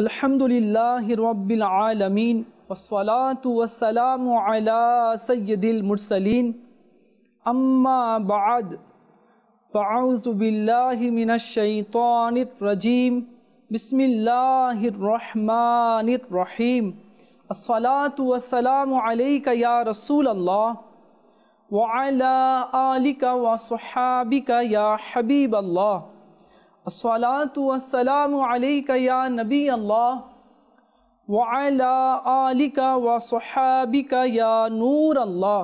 अलहमदिल्लाबीआलमीन वसलातम सैदिलमरसलिन अम्मा बाद फ़ाउज़बिल्लामिनशैतरजीम बसमीम असलातम या रसूल अल्लाह वाला आलिका वसहाबिका या हबीब अल्लाह আসসালাম আলাইকা ইয়া নবী আল্লাহ ওয়ালা আলিকা ওয়া সোহাবিকা ইয়া নূর আল্লাহ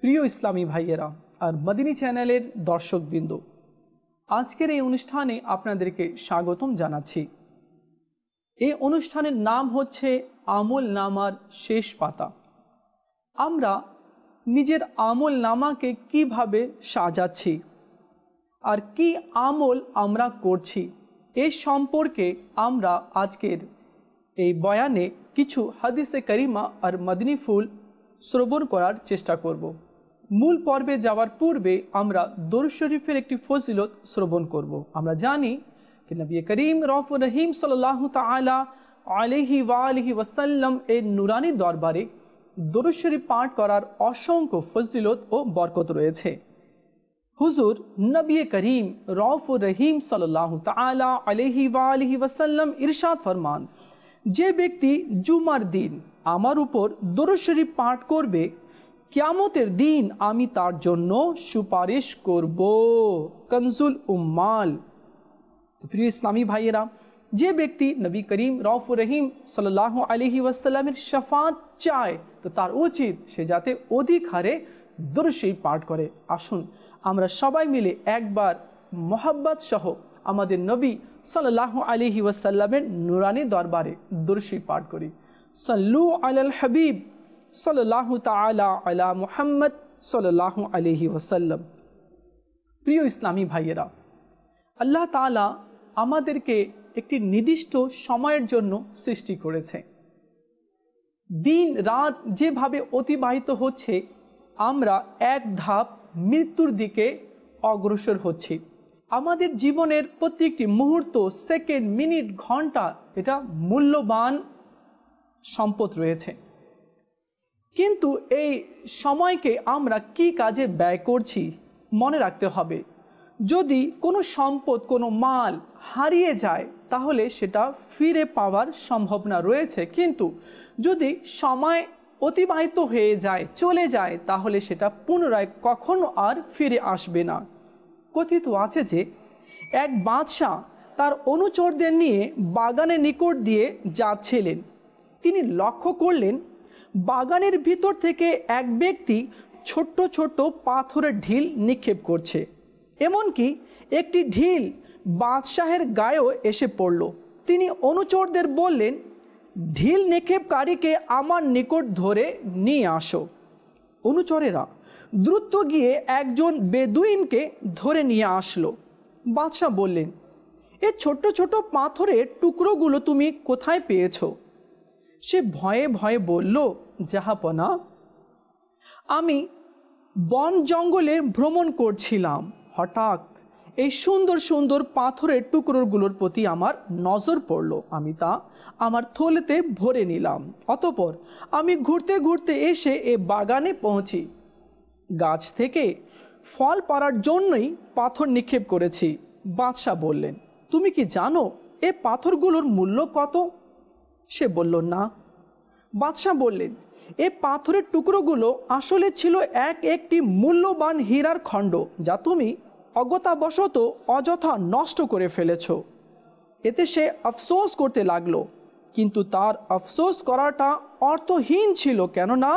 প্রিয় ইসলামী ভাইয়েরা আর মদিনী চ্যানেলের দর্শকবৃন্দ আজকের এই অনুষ্ঠানে আপনাদেরকে স্বাগতম জানাচ্ছি এই অনুষ্ঠানের নাম হচ্ছে আমল নামার শেষ পাতা আমরা নিজের আমল নামাকে কিভাবে সাজাচ্ছি আর কি আমল আমরা করছি এ সম্পর্কে আমরা আজকের এই বয়ানে কিছু হাদিসে করিমা আর মদিনী ফুল শ্রবণ করার চেষ্টা করব। মূল পর্বে যাওয়ার পূর্বে আমরা দরু শরীফের একটি ফজিলত শ্রবণ করব। আমরা জানি কি নবী করিম রফুর রহিম সাল্লাহ তালা আলহি ওয়ালহি ওয়াসাল্লাম এ নুরানি দরবারে দরু শরীফ পাঠ করার অসংখ্য ফজিলত ও বরকত রয়েছে हुजूर नबी करीम रौफ़ रहीम सल्लल्लाहु ताला अलैहि वालैहि वसल्लम इरशाद फरमान যে ব্যক্তি জুমার দিন আমার উপর দরশরী পাঠ করবে কিয়ামতের দিন আমি তার জন্য সুপারিশ করব কনজুল উম্মাল তো প্রিয় ইসলামী ভাইয়েরা যে ব্যক্তি নবী করিম রৌফ রহিম সাল্লাহ আলহি ওয়াসাল্লামের শফাত চায় তো তার উচিত সে যাতে অধিক হারে দরুশরীফ পাঠ করে আসুন আমরা সবাই মিলে একবার মোহাব্বত সহ আমাদের নবী সাল্লাহ আলিহি ওয়াসাল্লামের নুরানি দরবারে দরুশরীফ পাঠ করি সল্লু আলাল হাবিব সাল্লাহ তালা আলা মুহাম্মদ সাল্লাহ আলিহি ওয়াসাল্লাম প্রিয় ইসলামী ভাইয়েরা আল্লাহ তালা আমাদেরকে একটি নির্দিষ্ট সময়ের জন্য সৃষ্টি করেছে দিন রাত যেভাবে অতিবাহিত হচ্ছে আমরা এক ধাপ মৃত্যুর দিকে অগ্রসর হচ্ছি আমাদের জীবনের প্রত্যেকটি মুহূর্ত সেকেন্ড মিনিট ঘন্টা এটা মূল্যবান সম্পদ রয়েছে কিন্তু এই সময়কে আমরা কি কাজে ব্যয় করছি মনে রাখতে হবে যদি কোনো সম্পদ কোনো মাল হারিয়ে যায় তাহলে সেটা ফিরে পাওয়ার সম্ভাবনা রয়েছে কিন্তু যদি সময় অতিবাহিত হয়ে যায় চলে যায় তাহলে সেটা পুনরায় কখনো আর ফিরে আসবে না কথিত আছে যে এক বাদশাহ তার অনুচরদের নিয়ে বাগানের নিকট দিয়ে যাচ্ছিলেন তিনি লক্ষ্য করলেন বাগানের ভিতর থেকে এক ব্যক্তি ছোট্ট ছোট্ট পাথরের ঢিল নিক্ষেপ করছে এমনকি একটি ঢিল বাদশাহের গায়েও এসে পড়ল তিনি অনুচরদের বললেন ঢিল নিক্ষেপকারীকে আমার নিকট ধরে নিয়ে আসো অনুচরেরা দ্রুত গিয়ে একজন বেদুইনকে ধরে নিয়ে আসলো বাদশাহ বললেন এ ছোট ছোট পাথরের টুকরোগুলো তুমি কোথায় পেয়েছ সে ভয়ে ভয়ে বলল জাহাপনা আমি বন জঙ্গলে ভ্রমণ করছিলাম হঠাৎ এই সুন্দর সুন্দর পাথরের টুকরোগুলোর প্রতি আমার নজর পড়ল আমি তা আমার থলেতে ভরে নিলাম অতপর আমি ঘুরতে ঘুরতে এসে এ বাগানে পৌঁছি গাছ থেকে ফল পাড়ার জন্যই পাথর নিক্ষেপ করেছি বাদশাহ বললেন তুমি কি জানো এ পাথরগুলোর মূল্য কত সে বলল না বাদশাহ বললেন এ পাথরের টুকরোগুলো আসলে ছিল এক একটি মূল্যবান হীরার খণ্ড যা তুমি অজ্ঞতাবশত অযথা নষ্ট করে ফেলেছ এতে সে আফসোস করতে লাগলো কিন্তু তার আফসোস করাটা অর্থহীন ছিল কেননা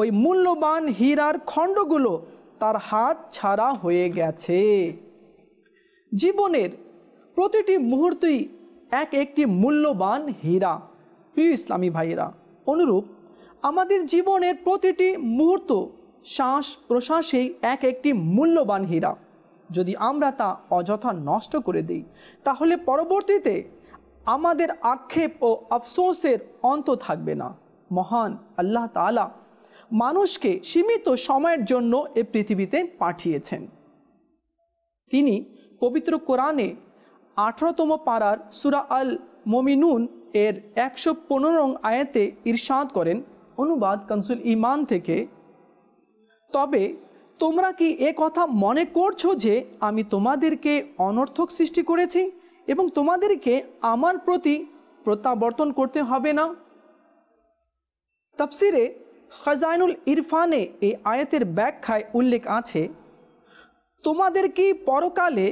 ওই মূল্যবান হীরার খণ্ডগুলো তার হাত ছাড়া হয়ে গেছে জীবনের প্রতিটি মুহূর্তই এক একটি মূল্যবান হীরা প্রিয় ইসলামী ভাইরা অনুরূপ আমাদের জীবনের প্রতিটি মুহূর্ত শ্বাস প্রশ্বাসেই এক একটি মূল্যবান হীরা যদি আমরা তা অযথা নষ্ট করে দিই তাহলে পরবর্তীতে আমাদের আক্ষেপ ও আফসোসের অন্ত থাকবে না মহান আল্লাহ তালা মানুষকে সীমিত সময়ের জন্য এ পৃথিবীতে পাঠিয়েছেন তিনি পবিত্র কোরআনে আঠারোতম পাড়ার সুরা আল মমিনুন এর একশো পনেরো আয়াতে ইরশাদ করেন অনুবাদ কনসুল ইমান থেকে তবে তোমরা কি এ কথা মনে করছো যে আমি তোমাদেরকে অনর্থক সৃষ্টি করেছি এবং তোমাদেরকে আমার প্রতি প্রত্যাবর্তন করতে হবে না তাফসিরে খাজাইনুল ইরফানে এই আয়াতের ব্যাখ্যায় উল্লেখ আছে তোমাদের কি পরকালে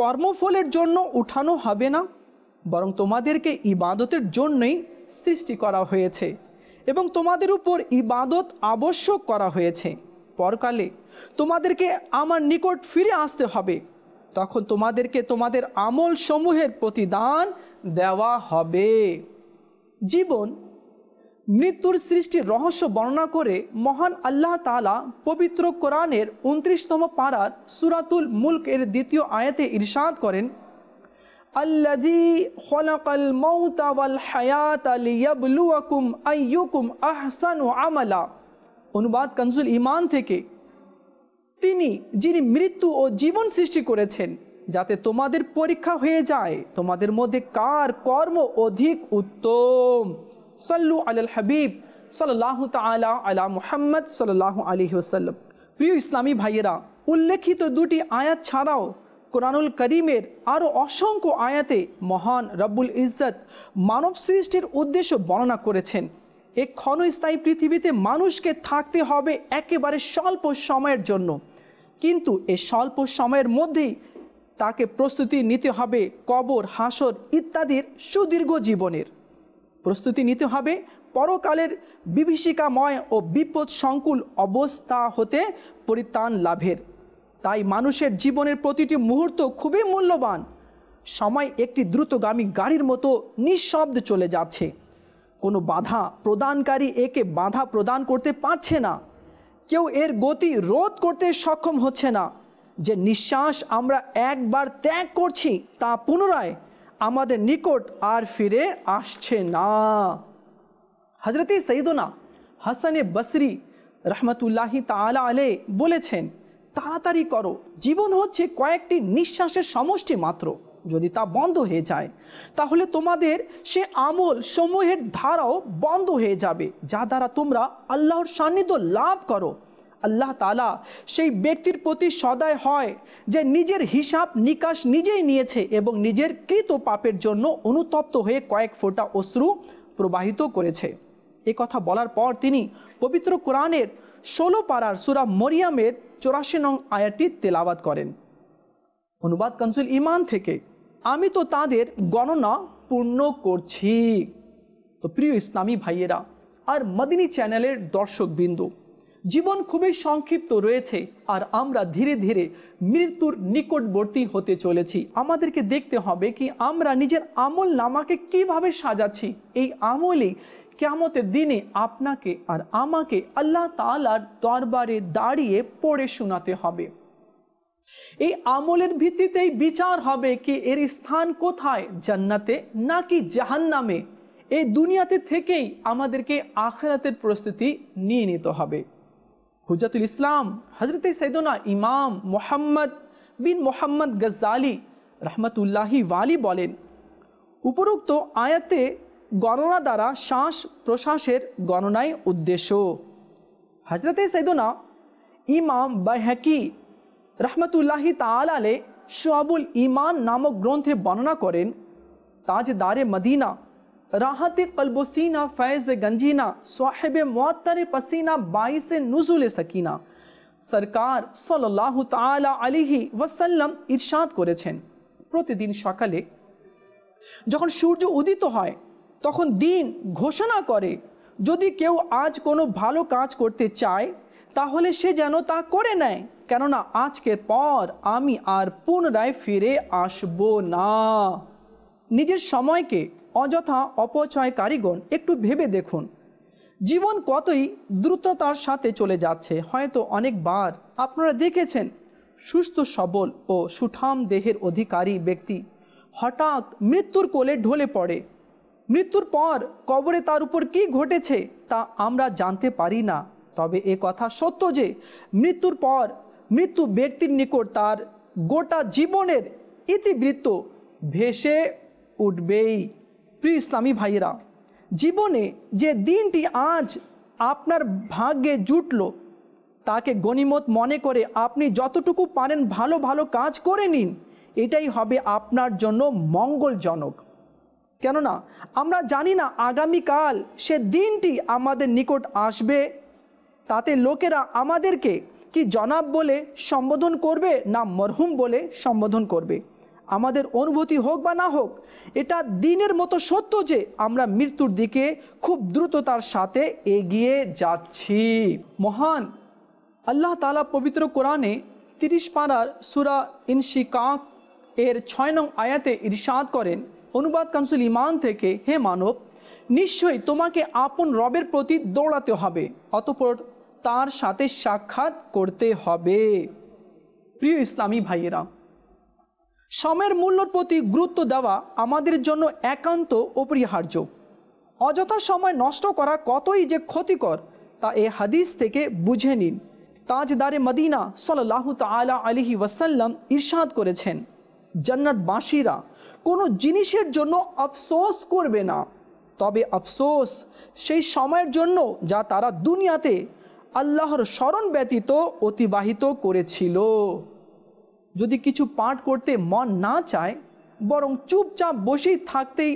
কর্মফলের জন্য উঠানো হবে না বরং তোমাদেরকে ইবাদতের জন্যই সৃষ্টি করা হয়েছে এবং তোমাদের উপর ইবাদত আবশ্যক করা হয়েছে পরকালে তোমাদেরকে আমার নিকট ফিরে আসতে হবে তখন তোমাদেরকে তোমাদের আমল সমূহের প্রতিদান দেওয়া হবে জীবন মৃত্যুর সৃষ্টির রহস্য বর্ণনা করে মহান আল্লাহ তালা পবিত্র কোরআনের উনত্রিশতম পাড়ার সুরাতুল মুল্ক এর দ্বিতীয় আয়াতে ইরশাদ করেন হায়াত আহসানু আমালা অনুবাদ কনজুল ইমান থেকে তিনি যিনি মৃত্যু ও জীবন সৃষ্টি করেছেন যাতে তোমাদের পরীক্ষা হয়ে যায় তোমাদের মধ্যে কার কর্ম অধিক উত্তম সাল্লু আল হাবিব সাল্লাহ তালা আলা মুহাম্মদ সাল্লাহ আলী ওসাল্লাম প্রিয় ইসলামী ভাইয়েরা উল্লেখিত দুটি আয়াত ছাড়াও কোরআনুল করিমের আরও অসংখ্য আয়াতে মহান রব্বুল ইজ্জত মানব সৃষ্টির উদ্দেশ্য বর্ণনা করেছেন এই ক্ষণস্থায়ী পৃথিবীতে মানুষকে থাকতে হবে একেবারে স্বল্প সময়ের জন্য কিন্তু এই স্বল্প সময়ের মধ্যেই তাকে প্রস্তুতি নিতে হবে কবর হাসর ইত্যাদির সুদীর্ঘ জীবনের প্রস্তুতি নিতে হবে পরকালের বিভীষিকাময় ও বিপদ সংকুল অবস্থা হতে পরিত্রাণ লাভের তাই মানুষের জীবনের প্রতিটি মুহূর্ত খুবই মূল্যবান সময় একটি দ্রুতগামী গাড়ির মতো নিঃশব্দ চলে যাচ্ছে কোনো বাধা প্রদানকারী একে বাধা প্রদান করতে পারছে না কেউ এর গতি রোধ করতে সক্ষম হচ্ছে না যে নিঃশ্বাস আমরা একবার ত্যাগ করছি তা পুনরায় আমাদের নিকট আর ফিরে আসছে না হজরতে সঈদনা হাসানে বসরি রহমতুল্লাহি তালা আলে বলেছেন তাড়াতাড়ি করো জীবন হচ্ছে কয়েকটি নিঃশ্বাসের সমষ্টি মাত্র যদি তা বন্ধ হয়ে যায় তাহলে তোমাদের সে আমল সমূহের ধারাও বন্ধ হয়ে যাবে যা দ্বারা তোমরা আল্লাহর সান্নিধ্য লাভ করো আল্লাহ তালা সেই ব্যক্তির প্রতি সদায় হয় যে নিজের হিসাব নিকাশ নিজেই নিয়েছে এবং নিজের কৃত পাপের জন্য অনুতপ্ত হয়ে কয়েক ফোঁটা অশ্রু প্রবাহিত করেছে এ কথা বলার পর তিনি পবিত্র কোরআনের ষোলো পাড়ার সুরা মরিয়ামের চৌরাশি নং আয়াটি তেলাবাদ করেন অনুবাদ কনসুল ইমান থেকে আমি তো তাদের গণনা পূর্ণ করছি তো প্রিয় ইসলামী ভাইয়েরা আর মদিনী চ্যানেলের দর্শকবৃন্দ জীবন খুবই সংক্ষিপ্ত রয়েছে আর আমরা ধীরে ধীরে মৃত্যুর নিকটবর্তী হতে চলেছি আমাদেরকে দেখতে হবে কি আমরা নিজের আমল নামাকে কিভাবে সাজাচ্ছি এই আমলে কেমতের দিনে আপনাকে আর আমাকে আল্লাহ তালার দরবারে দাঁড়িয়ে পড়ে শোনাতে হবে এই আমলের ভিত্তিতেই বিচার হবে কি এর স্থান কোথায় জান্নাতে নাকি জাহান্নামে এই দুনিয়াতে থেকেই আমাদেরকে আখেরাতের প্রস্তুতি নিয়ে নিতে হবে হুজাতুল ইসলাম হজরত সৈদনা ইমাম মোহাম্মদ বিন মোহাম্মদ গজ্জালি রহমতুল্লাহি ওয়ালি বলেন উপরোক্ত আয়াতে গণনা দ্বারা শ্বাস প্রশ্বাসের গণনায় উদ্দেশ্য হজরতে সৈদনা ইমাম বাহাকি রহমতুল্লাহি তাল সবুল ইমান নামক গ্রন্থে বর্ণনা করেন তাজ দারে মদিনা রাহাতে কলবসিনা ফয়েজ গঞ্জিনা সাহেবে মোয়াত্তারে পসিনা বাইসে নুজুলে সকিনা সরকার সল্লাহ তালা আলিহি ওয়াসাল্লাম ইরশাদ করেছেন প্রতিদিন সকালে যখন সূর্য উদিত হয় তখন দিন ঘোষণা করে যদি কেউ আজ কোনো ভালো কাজ করতে চায় তাহলে সে যেন তা করে নেয় কেননা আজকের পর আমি আর পুনরায় ফিরে আসব না নিজের সময়কে অযথা অপচয় কারিগণ একটু ভেবে দেখুন জীবন কতই দ্রুততার সাথে চলে যাচ্ছে হয়তো অনেকবার আপনারা দেখেছেন সুস্থ সবল ও সুঠাম দেহের অধিকারী ব্যক্তি হঠাৎ মৃত্যুর কোলে ঢলে পড়ে মৃত্যুর পর কবরে তার উপর কি ঘটেছে তা আমরা জানতে পারি না তবে এ কথা সত্য যে মৃত্যুর পর মৃত্যু ব্যক্তির নিকট তার গোটা জীবনের ইতিবৃত্ত ভেসে উঠবেই প্রিয় ইসলামী ভাইয়েরা জীবনে যে দিনটি আজ আপনার ভাগ্যে জুটল তাকে গণিমত মনে করে আপনি যতটুকু পারেন ভালো ভালো কাজ করে নিন এটাই হবে আপনার জন্য মঙ্গলজনক কেননা আমরা জানি না আগামীকাল সে দিনটি আমাদের নিকট আসবে তাতে লোকেরা আমাদেরকে কি জনাব বলে সম্বোধন করবে না মরহুম বলে সম্বোধন করবে আমাদের অনুভূতি হোক বা না হোক এটা দিনের মতো সত্য যে আমরা মৃত্যুর দিকে খুব দ্রুততার সাথে এগিয়ে যাচ্ছি মহান আল্লাহ তালা পবিত্র কোরআনে তিরিশ পাড়ার সুরা ইনশিকাক এর ছয় নং আয়াতে ইরশাদ করেন অনুবাদ কাউন্সিল ইমান থেকে হে মানব নিশ্চয়ই তোমাকে আপন রবের প্রতি দৌড়াতে হবে অতপর তার সাথে সাক্ষাৎ করতে হবে প্রিয় ইসলামী ভাইয়েরা সময়ের মূল্যর প্রতি গুরুত্ব দেওয়া আমাদের জন্য একান্ত অপরিহার্য অযথা সময় নষ্ট করা কতই যে ক্ষতিকর তা এ হাদিস থেকে বুঝে নিন তাজদারে মদিনা সাল্লাহ তালা আলিহি ওয়াসাল্লাম ইরশাদ করেছেন বাঁশিরা কোনো জিনিসের জন্য আফসোস করবে না তবে আফসোস সেই সময়ের জন্য যা তারা দুনিয়াতে আল্লাহর স্মরণ ব্যতীত অতিবাহিত করেছিল যদি কিছু পাঠ করতে মন না চায় বরং চুপচাপ বসেই থাকতেই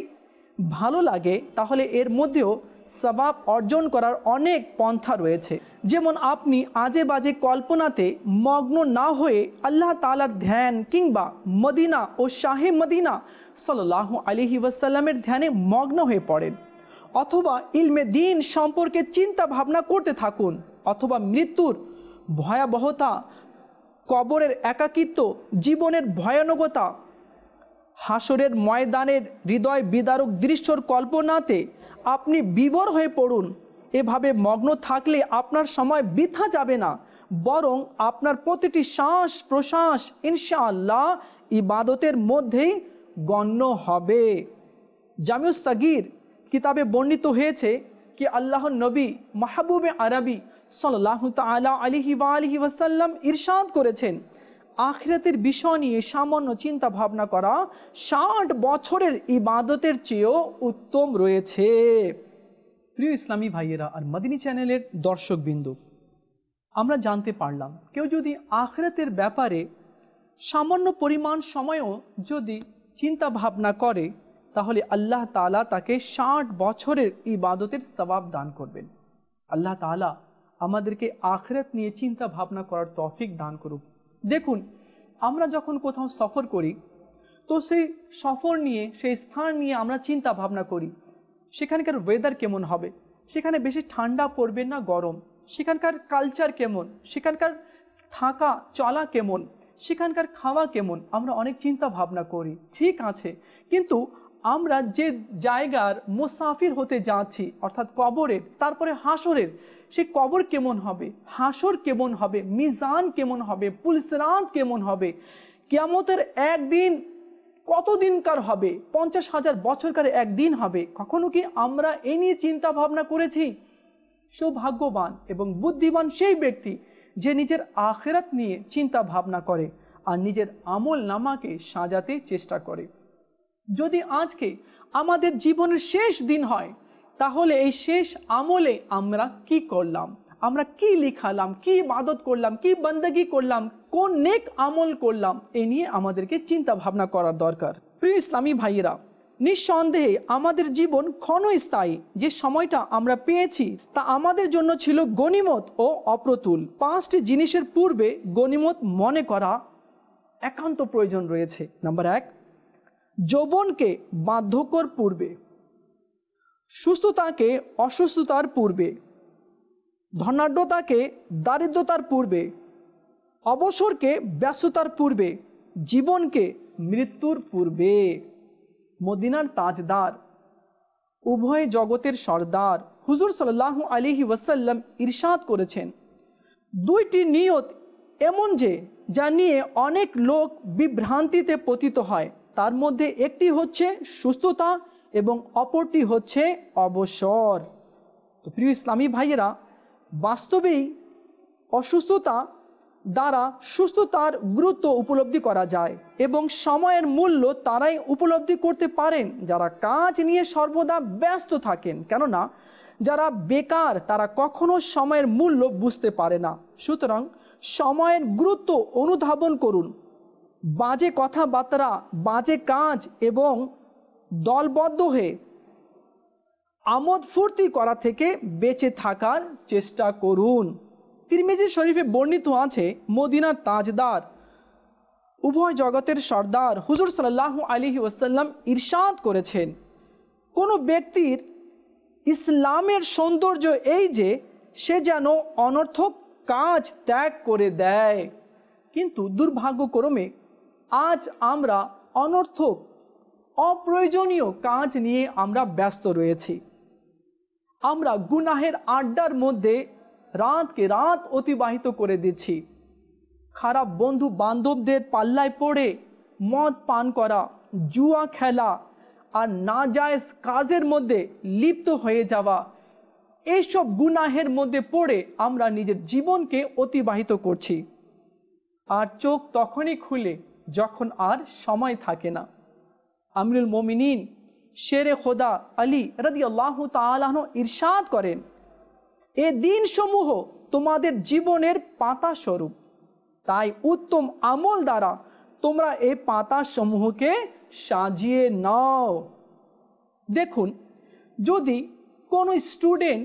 ভালো লাগে তাহলে এর মধ্যেও স্বভাব অর্জন করার অনেক পন্থা রয়েছে যেমন আপনি আজে বাজে কল্পনাতে মগ্ন না হয়ে আল্লাহ তালার ধ্যান কিংবা মদিনা ও শাহে মদিনা সাল্লাহ আলিহি ওয়াসাল্লামের ধ্যানে মগ্ন হয়ে পড়েন অথবা ইলমে দিন সম্পর্কে চিন্তা ভাবনা করতে থাকুন অথবা মৃত্যুর ভয়াবহতা কবরের একাকিত্ব জীবনের ভয়ানকতা হাসরের ময়দানের হৃদয় বিদারক দৃশ্যর কল্পনাতে আপনি বিবর হয়ে পড়ুন এভাবে মগ্ন থাকলে আপনার সময় বৃথা যাবে না বরং আপনার প্রতিটি শ্বাস প্রশ্বাস ইনশাআল্লাহ ইবাদতের মধ্যেই গণ্য হবে জামিউ সাগির কিতাবে বর্ণিত হয়েছে কি আল্লাহ নবী মাহবুবে আরবি সাল্লাহ তালা আলিহি বা আলিহি ওয়াসাল্লাম ইরশাদ করেছেন আখরাতের বিষয় নিয়ে সামান্য চিন্তা ভাবনা করা ষাট বছরের ইবাদতের চেয়েও উত্তম রয়েছে প্রিয় ইসলামী ভাইয়েরা আর মদিনী চ্যানেলের দর্শকবিন্দু আমরা জানতে পারলাম কেউ যদি আখরাতের ব্যাপারে সামান্য পরিমাণ সময়ও যদি চিন্তা ভাবনা করে তাহলে আল্লাহ তালা তাকে ষাট বছরের ইবাদতের সবাব দান করবেন আল্লাহ তালা আমাদেরকে আখরাত নিয়ে চিন্তা ভাবনা করার তফিক দান করুক দেখুন আমরা যখন কোথাও সফর করি তো সেই সফর নিয়ে সেই স্থান নিয়ে আমরা চিন্তা ভাবনা করি সেখানকার ওয়েদার কেমন হবে সেখানে বেশি ঠান্ডা পড়বে না গরম সেখানকার কালচার কেমন সেখানকার থাকা চলা কেমন সেখানকার খাওয়া কেমন আমরা অনেক চিন্তা ভাবনা করি ঠিক আছে কিন্তু আমরা যে জায়গার মুসাফির হতে যাচ্ছি অর্থাৎ কবরের তারপরে হাসরের সে কবর কেমন হবে হাসর কেমন হবে মিজান কেমন হবে পুলসরাত কেমন হবে কেমতের একদিন কতদিনকার হবে পঞ্চাশ হাজার বছরকার একদিন হবে কখনো কি আমরা এ নিয়ে চিন্তা ভাবনা করেছি সৌভাগ্যবান এবং বুদ্ধিমান সেই ব্যক্তি যে নিজের আখেরাত নিয়ে চিন্তা ভাবনা করে আর নিজের আমল নামাকে সাজাতে চেষ্টা করে যদি আজকে আমাদের জীবনের শেষ দিন হয় তাহলে এই শেষ আমলে আমরা কি করলাম আমরা কি লিখালাম কি মাদত করলাম কি বন্দগি করলাম কোন নেক আমল করলাম এ নিয়ে আমাদেরকে চিন্তা ভাবনা করার দরকার প্রিয় ইসলামী ভাইয়েরা নিঃসন্দেহে আমাদের জীবন ক্ষণস্থায়ী যে সময়টা আমরা পেয়েছি তা আমাদের জন্য ছিল গণিমত ও অপ্রতুল পাঁচটি জিনিসের পূর্বে গণিমত মনে করা একান্ত প্রয়োজন রয়েছে নাম্বার এক যৌবনকে বাধ্যকর পূর্বে সুস্থতাকে অসুস্থতার পূর্বে ধনাঢ্যতাকে দারিদ্রতার পূর্বে অবসরকে ব্যস্ততার পূর্বে জীবনকে মৃত্যুর পূর্বে মদিনার তাজদার উভয় জগতের সর্দার হুজুর সাল্লাহ আলিহি ওয়াসাল্লাম ইরশাদ করেছেন দুইটি নিয়ত এমন যে যা নিয়ে অনেক লোক বিভ্রান্তিতে পতিত হয় তার মধ্যে একটি হচ্ছে সুস্থতা এবং অপরটি হচ্ছে অবসর তো প্রিয় ইসলামী ভাইয়েরা বাস্তবেই অসুস্থতা দ্বারা সুস্থতার গুরুত্ব উপলব্ধি করা যায় এবং সময়ের মূল্য তারাই উপলব্ধি করতে পারেন যারা কাজ নিয়ে সর্বদা ব্যস্ত থাকেন কেননা যারা বেকার তারা কখনো সময়ের মূল্য বুঝতে পারে না সুতরাং সময়ের গুরুত্ব অনুধাবন করুন বাজে কথাবার্তা বাজে কাজ এবং দলবদ্ধ হয়ে আমোদ ফুর্তি করা থেকে বেঁচে থাকার চেষ্টা করুন তিরমিজি শরীফে বর্ণিত আছে মদিনার তাজদার উভয় জগতের সর্দার হুজুর সাল্লাহ আলী ওসাল্লাম ইরশাদ করেছেন কোনো ব্যক্তির ইসলামের সৌন্দর্য এই যে সে যেন অনর্থক কাজ ত্যাগ করে দেয় কিন্তু দুর্ভাগ্যক্রমে আজ আমরা অনর্থক অপ্রয়োজনীয় কাজ নিয়ে আমরা ব্যস্ত রয়েছি আমরা গুনাহের আড্ডার মধ্যে রাতকে রাত অতিবাহিত করে দিচ্ছি খারাপ বন্ধু বান্ধবদের পাল্লায় পড়ে মদ পান করা জুয়া খেলা আর না জায়জ কাজের মধ্যে লিপ্ত হয়ে যাওয়া এইসব গুনাহের মধ্যে পড়ে আমরা নিজের জীবনকে অতিবাহিত করছি আর চোখ তখনই খুলে যখন আর সময় থাকে না আমিরুল মোমিনিন শেরে খোদা আলী রদি আল্লাহ তালাহন ইরশাদ করেন এ দিন সমূহ তোমাদের জীবনের পাতা স্বরূপ তাই উত্তম আমল দ্বারা তোমরা এই পাতা সমূহকে সাজিয়ে নাও দেখুন যদি কোনো স্টুডেন্ট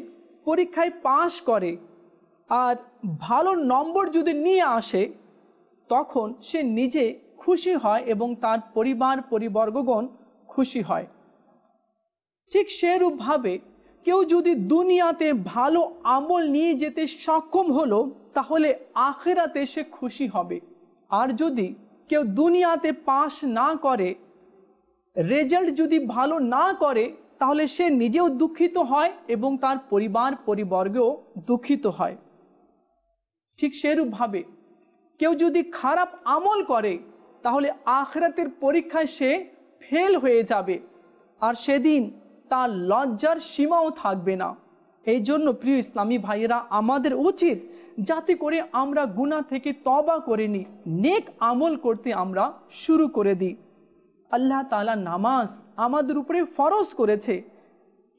পরীক্ষায় পাশ করে আর ভালো নম্বর যদি নিয়ে আসে তখন সে নিজে খুশি হয় এবং তার পরিবার পরিবর্গগণ খুশি হয় ঠিক সেরূপভাবে কেউ যদি দুনিয়াতে ভালো আমল নিয়ে যেতে সক্ষম হলো তাহলে আখেরাতে সে খুশি হবে আর যদি কেউ দুনিয়াতে পাশ না করে রেজাল্ট যদি ভালো না করে তাহলে সে নিজেও দুঃখিত হয় এবং তার পরিবার পরিবর্গেও দুঃখিত হয় ঠিক সেরূপভাবে কেউ যদি খারাপ আমল করে তাহলে আখরাতের পরীক্ষায় সে ফেল হয়ে যাবে আর সেদিন তার লজ্জার সীমাও থাকবে না এই জন্য প্রিয় ইসলামী ভাইয়েরা আমাদের উচিত যাতে করে আমরা গুণা থেকে তবা করে নিই নেক আমল করতে আমরা শুরু করে দিই আল্লাহ তালা নামাজ আমাদের উপরে ফরজ করেছে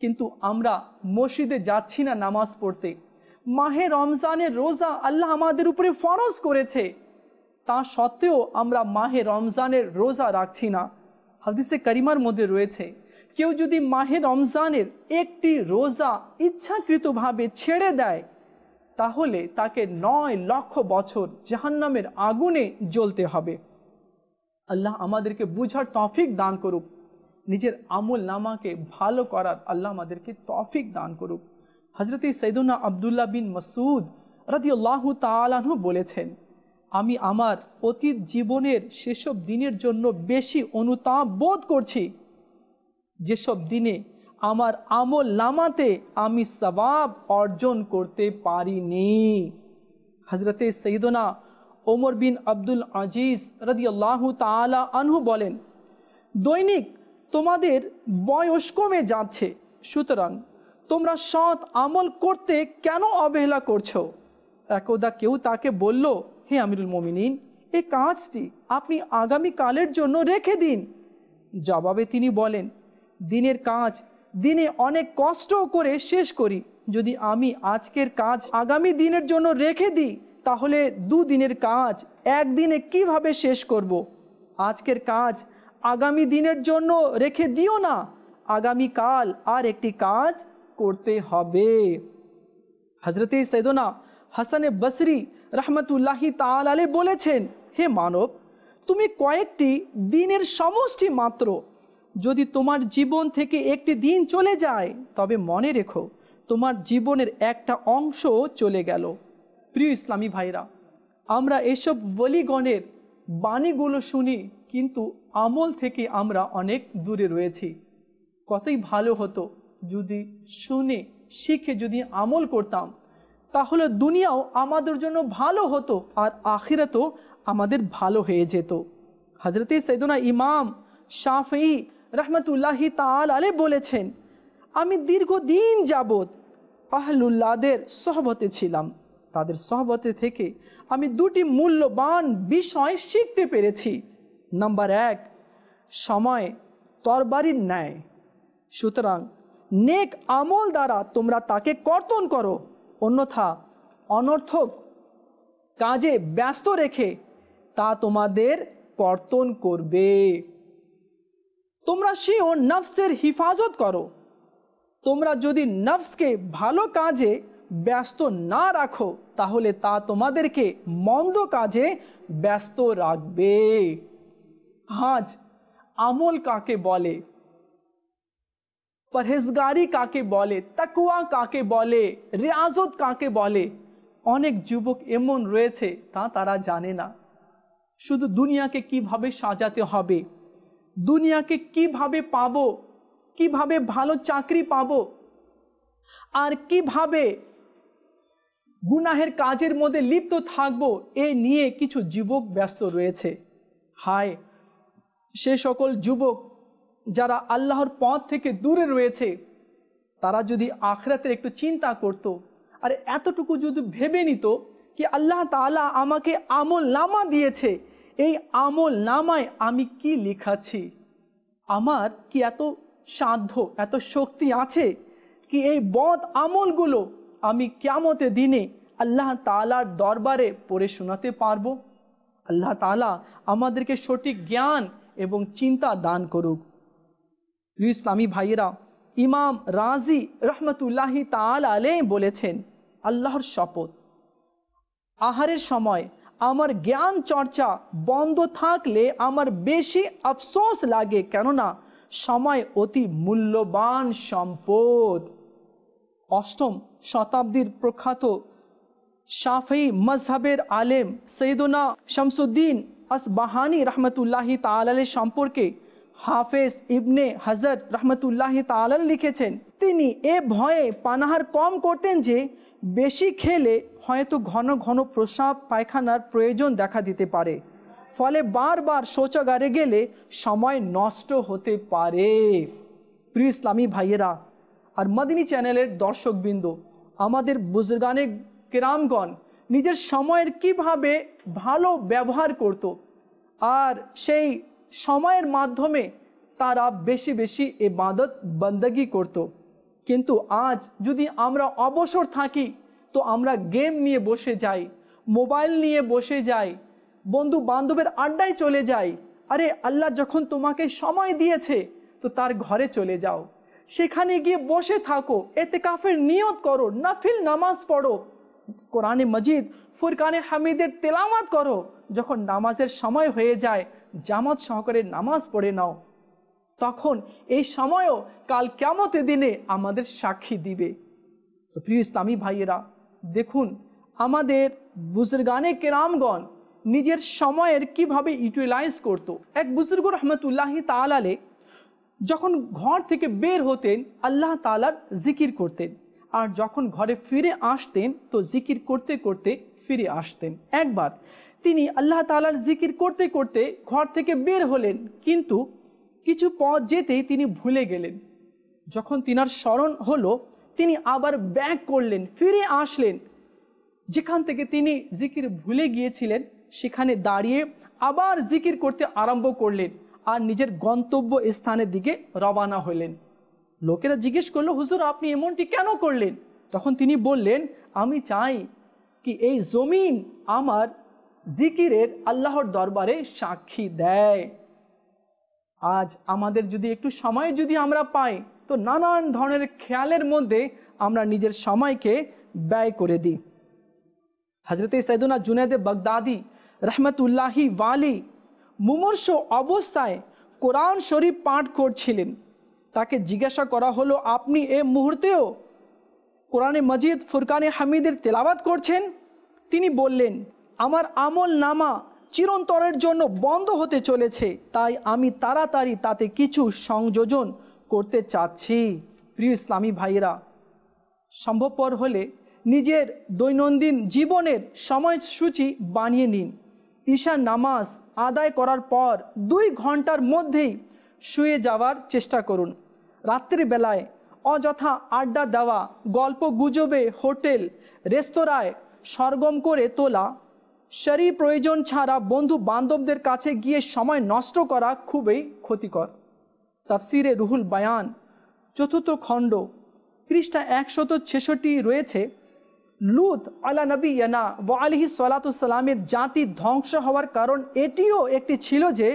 কিন্তু আমরা মসজিদে যাচ্ছি না নামাজ পড়তে মাহে রমজানের রোজা আল্লাহ আমাদের উপরে ফরজ করেছে তা সত্ত্বেও আমরা মাহে রমজানের রোজা রাখছি না হাদিসে করিমার মধ্যে রয়েছে কেউ যদি মাহে রমজানের একটি রোজা ইচ্ছাকৃতভাবে ছেড়ে দেয় তাহলে তাকে নয় লক্ষ বছর জাহান্নামের আগুনে জ্বলতে হবে আল্লাহ আমাদেরকে বুঝার তফিক দান করুক নিজের আমল নামাকে ভালো করার আল্লাহ আমাদেরকে তফিক দান করুক হজরত সৈদুল্লাহ আবদুল্লাহ বিন মসুদ রাদিউল্লাহ তালাহু বলেছেন আমি আমার অতীত জীবনের সেসব দিনের জন্য বেশি অনুতাপ বোধ করছি যেসব দিনে আমার আমল লামাতে আমি সবাব অর্জন করতে পারিনি হজরতে সঈদনা ওমর বিন আব্দুল আজিজ আল্লাহ তালা আনহু বলেন দৈনিক তোমাদের বয়স কমে যাচ্ছে সুতরাং তোমরা সৎ আমল করতে কেন অবহেলা করছো একদা কেউ তাকে বলল হে আমিরুল মমিনিন এই কাজটি আপনি আগামীকালের জন্য রেখে দিন জবাবে তিনি বলেন দিনের কাজ দিনে অনেক কষ্ট করে শেষ করি যদি আমি আজকের কাজ আগামী দিনের জন্য রেখে দিই তাহলে দুদিনের কাজ একদিনে কিভাবে শেষ করব। আজকের কাজ আগামী দিনের জন্য রেখে দিও না আগামীকাল আর একটি কাজ করতে হবে হজরতে সৈদনা হাসানে বসরি রাহমাতুল্লাহি তাল আলী বলেছেন হে মানব তুমি কয়েকটি দিনের সমষ্টি মাত্র যদি তোমার জীবন থেকে একটি দিন চলে যায় তবে মনে রেখো তোমার জীবনের একটা অংশ চলে গেল প্রিয় ইসলামী ভাইরা আমরা এসব বলিগণের বাণীগুলো শুনি কিন্তু আমল থেকে আমরা অনেক দূরে রয়েছি কতই ভালো হতো যদি শুনে শিখে যদি আমল করতাম তাহলে দুনিয়াও আমাদের জন্য ভালো হতো আর আখিরাতও আমাদের ভালো হয়ে যেত হজরতে সৈদনা ইমাম শাফি রহমতুল্লাহি তাল আলে বলেছেন আমি দীর্ঘদিন যাবৎ আহলুল্লাদের সহবতে ছিলাম তাদের সহবতে থেকে আমি দুটি মূল্যবান বিষয় শিখতে পেরেছি নাম্বার এক সময় তরবারির ন্যায় সুতরাং নেক আমল দ্বারা তোমরা তাকে কর্তন করো অন্যথা অনর্থক কাজে ব্যস্ত রেখে তা তোমাদের কর্তন করবে তোমরা সেও নফসের হিফাজত করো তোমরা যদি নফসকে ভালো কাজে ব্যস্ত না রাখো তাহলে তা তোমাদেরকে মন্দ কাজে ব্যস্ত রাখবে হাজ আমল কাকে বলে পরহেজগারি কাকে বলে তাকুয়া কাকে বলে রেয়াজত কাকে বলে অনেক যুবক এমন রয়েছে তা তারা জানে না শুধু দুনিয়াকে কিভাবে সাজাতে হবে দুনিয়াকে কিভাবে পাব কিভাবে ভালো চাকরি পাব আর কিভাবে গুনাহের কাজের মধ্যে লিপ্ত থাকব এ নিয়ে কিছু যুবক ব্যস্ত রয়েছে হায় সে সকল যুবক যারা আল্লাহর পথ থেকে দূরে রয়েছে তারা যদি আখরাতের একটু চিন্তা করত। আর এতটুকু যদি ভেবে নিত কি আল্লাহ তালা আমাকে আমল নামা দিয়েছে এই আমল নামায় আমি কি লিখাছি আমার কি এত সাধ্য এত শক্তি আছে কি এই বদ আমলগুলো আমি কেমতে দিনে আল্লাহ তালার দরবারে পড়ে শোনাতে পারবো আল্লাহ তালা আমাদেরকে সঠিক জ্ঞান এবং চিন্তা দান করুক প্রিয় ইসলামী ভাইয়েরা ইমাম রাজি রহমতুল্লাহি তাল আলে বলেছেন আল্লাহর শপথ আহারের সময় আমার জ্ঞান চর্চা বন্ধ থাকলে আমার বেশি আফসোস লাগে কেননা সময় অতি মূল্যবান সম্পদ অষ্টম শতাব্দীর প্রখ্যাত সাফি মজহাবের আলেম সৈদনা শামসুদ্দিন আসবাহানি রহমতুল্লাহি তালালের সম্পর্কে হাফেজ ইবনে হজরত রহমতুল্লাহ তালাল লিখেছেন তিনি এ ভয়ে পানাহার কম করতেন যে বেশি খেলে হয়তো ঘন ঘন প্রসাব পায়খানার প্রয়োজন দেখা দিতে পারে ফলে বারবার শৌচাগারে গেলে সময় নষ্ট হতে পারে প্রিয় ইসলামী ভাইয়েরা আর মদিনী চ্যানেলের দর্শকবৃন্দ আমাদের বুজরগানে গ্রামগণ নিজের সময়ের কিভাবে ভালো ব্যবহার করত আর সেই সময়ের মাধ্যমে তারা বেশি বেশি এ বাঁধত বন্দগি করত। কিন্তু আজ যদি আমরা অবসর থাকি তো আমরা গেম নিয়ে বসে যাই মোবাইল নিয়ে বসে যাই বন্ধু বান্ধবের আড্ডায় চলে যাই আরে আল্লাহ যখন তোমাকে সময় দিয়েছে তো তার ঘরে চলে যাও সেখানে গিয়ে বসে থাকো এতে কাফের নিয়ত করো নাফিল নামাজ পড়ো কোরআনে মজিদ ফুরকানে হামিদের তেলামাত করো যখন নামাজের সময় হয়ে যায় জামাত সহকারে নামাজ পড়ে নাও তখন এই সময়ও কাল কেমতে দিনে আমাদের সাক্ষী দিবে তো প্রিয় ইসলামী ভাইয়েরা দেখুন আমাদের বুজুর্গানে কেরামগণ নিজের সময়ের কিভাবে ইউটিলাইজ করত। এক বুজুর্গ রহমতুল্লাহি তালালে যখন ঘর থেকে বের হতেন আল্লাহ তালার জিকির করতেন আর যখন ঘরে ফিরে আসতেন তো জিকির করতে করতে ফিরে আসতেন একবার তিনি আল্লাহ তালার জিকির করতে করতে ঘর থেকে বের হলেন কিন্তু কিছু পথ যেতেই তিনি ভুলে গেলেন যখন তিনার স্মরণ হলো তিনি আবার ব্যাক করলেন ফিরে আসলেন যেখান থেকে তিনি জিকির ভুলে গিয়েছিলেন সেখানে দাঁড়িয়ে আবার জিকির করতে আরম্ভ করলেন আর নিজের গন্তব্য স্থানের দিকে রবানা হলেন লোকেরা জিজ্ঞেস করলো হুজুর আপনি এমনটি কেন করলেন তখন তিনি বললেন আমি চাই কি এই জমিন আমার জিকিরের আল্লাহর দরবারে সাক্ষী দেয় আজ আমাদের যদি একটু সময় যদি আমরা পাই তো নানান ধরনের খেয়ালের মধ্যে আমরা নিজের সময়কে ব্যয় করে দিই হজরতে সৈদুনা জুনেদে বাগদাদি রহমতুল্লাহি ওয়ালি মুমর্ষ অবস্থায় কোরআন শরীফ পাঠ করছিলেন তাকে জিজ্ঞাসা করা হলো আপনি এ মুহূর্তেও কোরআনে মজিদ ফুরকানে হামিদের তেলাবাত করছেন তিনি বললেন আমার আমল নামা চিরন্তরের জন্য বন্ধ হতে চলেছে তাই আমি তাড়াতাড়ি তাতে কিছু সংযোজন করতে চাচ্ছি প্রিয় ইসলামী ভাইরা সম্ভবপর হলে নিজের দৈনন্দিন জীবনের সময়সূচি বানিয়ে নিন ঈশা নামাজ আদায় করার পর দুই ঘন্টার মধ্যেই শুয়ে যাওয়ার চেষ্টা করুন রাত্রিবেলায় অযথা আড্ডা দেওয়া গল্প গুজবে হোটেল রেস্তোরাঁয় সরগম করে তোলা শরীর প্রয়োজন ছাড়া বন্ধু বান্ধবদের কাছে গিয়ে সময় নষ্ট করা খুবই ক্ষতিকর তাফসিরে রুহুল বায়ান চতুর্থ খণ্ড পৃষ্ঠা একশত ছেষট্টি রয়েছে লুত আলা নবী ইয়ানা ও আলহি সালাতামের জাতি ধ্বংস হওয়ার কারণ এটিও একটি ছিল যে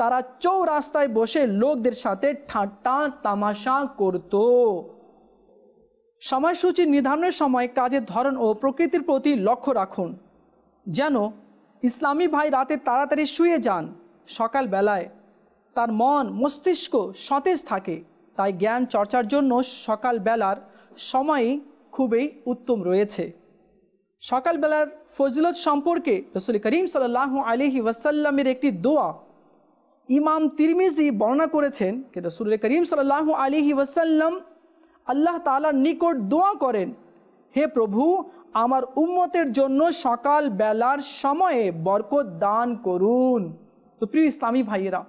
তারা চৌরাস্তায় বসে লোকদের সাথে ঠাট্টা তামাশা করত সময়সূচি নির্ধারণের সময় কাজের ধরন ও প্রকৃতির প্রতি লক্ষ্য রাখুন যেন ইসলামী ভাই রাতে তাড়াতাড়ি শুয়ে যান সকালবেলায় তার মন মস্তিষ্ক সতেজ থাকে তাই জ্ঞান চর্চার জন্য সকালবেলার সময় খুবই উত্তম রয়েছে সকালবেলার ফজলত সম্পর্কে রসুল করিম সাল্লাহ আলহি ওয়াসাল্লামের একটি দোয়া ইমাম তিরমিজি বর্ণনা করেছেন কিন্তু রসুল করিম সাল্লাহ আলিহি ওয়াসাল্লাম আল্লাহ তালার নিকট দোয়া করেন হে প্রভু আমার উম্মতের জন্য সকাল বেলার সময়ে বরকত দান করুন তো প্রিয় ইসলামী ভাইয়েরা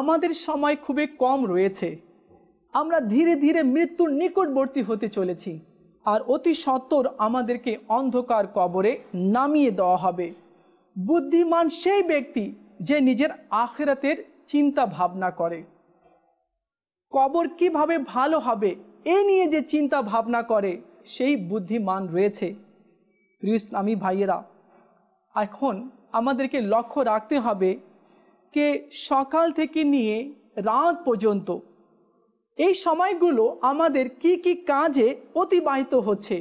আমাদের সময় খুবই কম রয়েছে আমরা ধীরে ধীরে মৃত্যুর নিকটবর্তী হতে চলেছি আর অতি সত্তর আমাদেরকে অন্ধকার কবরে নামিয়ে দেওয়া হবে বুদ্ধিমান সেই ব্যক্তি যে নিজের আখেরাতের চিন্তা ভাবনা করে কবর কিভাবে ভালো হবে এ নিয়ে যে চিন্তা ভাবনা করে সেই বুদ্ধিমান রয়েছে প্রিয় ইসলামী ভাইয়েরা এখন আমাদেরকে লক্ষ্য রাখতে হবে কে সকাল থেকে নিয়ে রাত পর্যন্ত এই সময়গুলো আমাদের কি কি কাজে অতিবাহিত হচ্ছে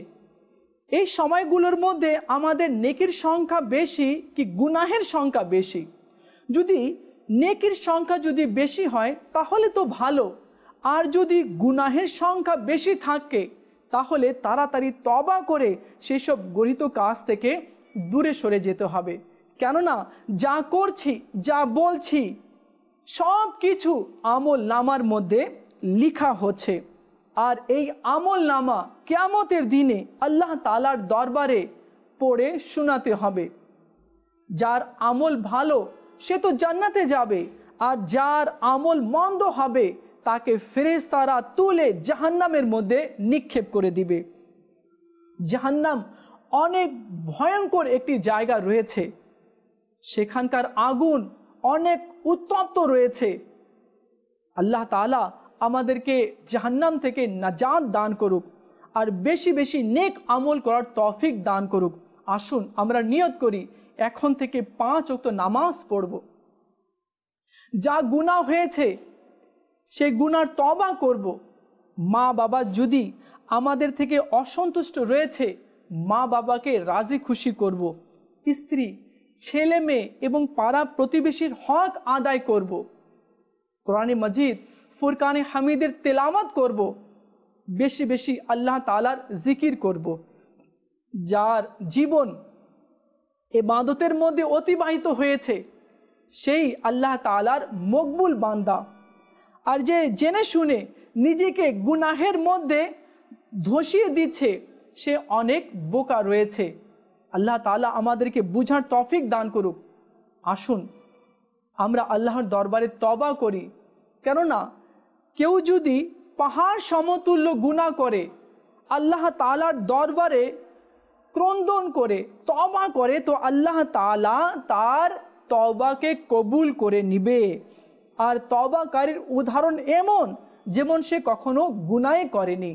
এই সময়গুলোর মধ্যে আমাদের নেকির সংখ্যা বেশি কি গুনাহের সংখ্যা বেশি যদি নেকির সংখ্যা যদি বেশি হয় তাহলে তো ভালো আর যদি গুনাহের সংখ্যা বেশি থাকে তাহলে তাড়াতাড়ি তবা করে সেসব সব গরিত কাজ থেকে দূরে সরে যেতে হবে কেননা যা করছি যা বলছি সব কিছু আমল নামার মধ্যে লিখা হচ্ছে আর এই আমল নামা কেয়ামতের দিনে আল্লাহ তালার দরবারে পড়ে শোনাতে হবে যার আমল ভালো সে তো জান্নাতে যাবে আর যার আমল মন্দ হবে তাকে ফেরেস্তারা তারা তুলে জাহান্নামের মধ্যে নিক্ষেপ করে দিবে জাহান্নাম অনেক ভয়ঙ্কর একটি জায়গা রয়েছে সেখানকার আগুন অনেক উত্তপ্ত রয়েছে আল্লাহ তালা আমাদেরকে জাহান্নাম থেকে নাজাদ দান করুক আর বেশি বেশি নেক আমল করার তফিক দান করুক আসুন আমরা নিয়ত করি এখন থেকে পাঁচ অক্ত নামাজ পড়ব যা গুণা হয়েছে সেই গুনার তবা করব। মা বাবা যদি আমাদের থেকে অসন্তুষ্ট রয়েছে মা বাবাকে রাজি খুশি করব। স্ত্রী ছেলে মেয়ে এবং পাড়া প্রতিবেশীর হক আদায় করব। কোরআনে মজিদ ফুরকানে হামিদের তেলাওয়াত করব। বেশি বেশি আল্লাহ তালার জিকির করব। যার জীবন এ বাঁধতের মধ্যে অতিবাহিত হয়েছে সেই আল্লাহ তালার মকবুল বান্দা আর যে জেনে শুনে নিজেকে গুনাহের মধ্যে ধসিয়ে দিচ্ছে সে অনেক বোকা রয়েছে আল্লাহ তালা আমাদেরকে বুঝার তফিক দান করুক আসুন আমরা আল্লাহর দরবারে তবা করি কেননা কেউ যদি পাহাড় সমতুল্য গুণা করে আল্লাহ তালার দরবারে ক্রন্দন করে তবা করে তো আল্লাহ তালা তার তবাকে কবুল করে নিবে আর তবাকারীর উদাহরণ এমন যেমন সে কখনো গুনায় করেনি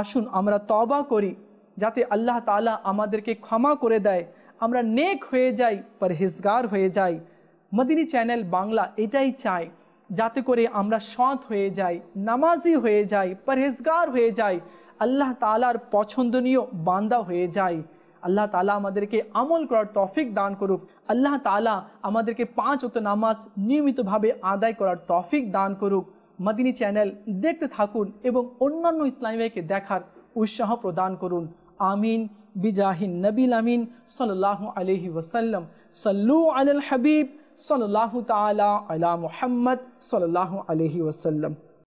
আসুন আমরা তবা করি যাতে আল্লাহ তালা আমাদেরকে ক্ষমা করে দেয় আমরা নেক হয়ে যাই পরহেজগার হয়ে যাই মদিনী চ্যানেল বাংলা এটাই চাই যাতে করে আমরা সৎ হয়ে যাই নামাজি হয়ে যাই পরহেজগার হয়ে যাই আল্লাহ তালার পছন্দনীয় বান্দা হয়ে যায় আল্লাহ তালা আমাদেরকে আমল করার তফিক দান করুক আল্লাহ তালা আমাদেরকে পাঁচ অত নামাজ নিয়মিতভাবে আদায় করার তফিক দান করুক মাদিনী চ্যানেল দেখতে থাকুন এবং অন্যান্য ইসলামীকে দেখার উৎসাহ প্রদান করুন আমিন বিজাহিন নবীল আমিন সাল্লাহ আলহি ওসাল্লাম সাল্লু আল হাবিব সাল্লাহ তালা আলা মুহাম্মদ সাল্লাহ আলহি ওসাল্লাম